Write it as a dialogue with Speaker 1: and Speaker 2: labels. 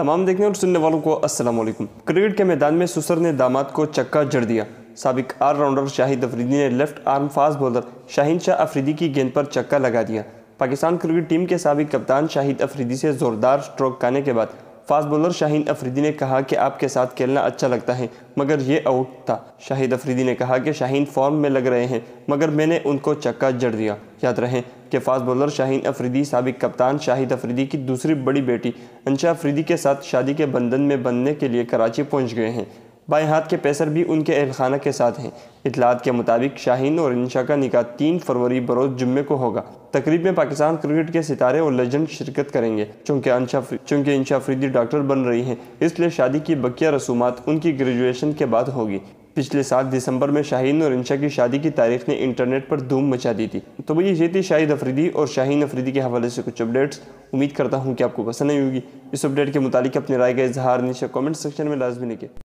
Speaker 1: तमाम देखने और सुनने वालों को अस्सलाम क्रिकेट के मैदान में सुसर ने दामाद को चक्का जड़ दिया सबक आल राउंडर शाहिद अफरीदी ने left arm fast bowler Shaheen Shah Afridi की गेंद पर चक्का लगा दिया पाकिस्तान क्रिकेट टीम के सबक कप्तान शाहिद अफरीदी से ज़ोरदार स्ट्रोक करने के बाद फास्ट बॉलर शाहीन अफरीदी ने कहा कि आपके साथ खेलना अच्छा लगता है मगर ये आउट था शाहिद अफरीदी ने कहा कि शाहीन फॉर्म में लग रहे हैं मगर मैंने उनको चक्का जड़ दिया याद रहें कि फास्ट बॉलर शाहीन अफरीदी सबक कप्तान शाहिद अफरीदी की दूसरी बड़ी बेटी अनशा अफरीदी के साथ शादी के बंधन में बनने के लिए कराची पहुँच गए हैं बाएँ हाथ के पैसर भी उनके अहलखाना के साथ हैं इतलात के मुताबिक शाहीन और इंशा का निका तीन फरवरी बरोज़ जुम्मे को होगा तकरीब में पाकिस्तान क्रिकेट के सितारे और लेजेंड शिरकत करेंगे चूँकि चूँकि इंशा फरीदी डॉक्टर बन रही हैं इसलिए शादी की बकिया रसूमात उनकी ग्रेजुएशन के बाद होगी पिछले सात दिसंबर में शाहीन और इंशा की शादी की तारीख ने इंटरनेट पर धूम मचा दी थी तो भैया ये थी शाहिद अफरीदी और शाहीन अफरीदी के हवाले से कुछ अपडेट्स उम्मीद करता हूँ कि आपको पसंद नहीं होगी इस अपडेट के मुतालिक अपनी राय का इजहार नीचे कमेंट सेक्शन में लाजमी लिखे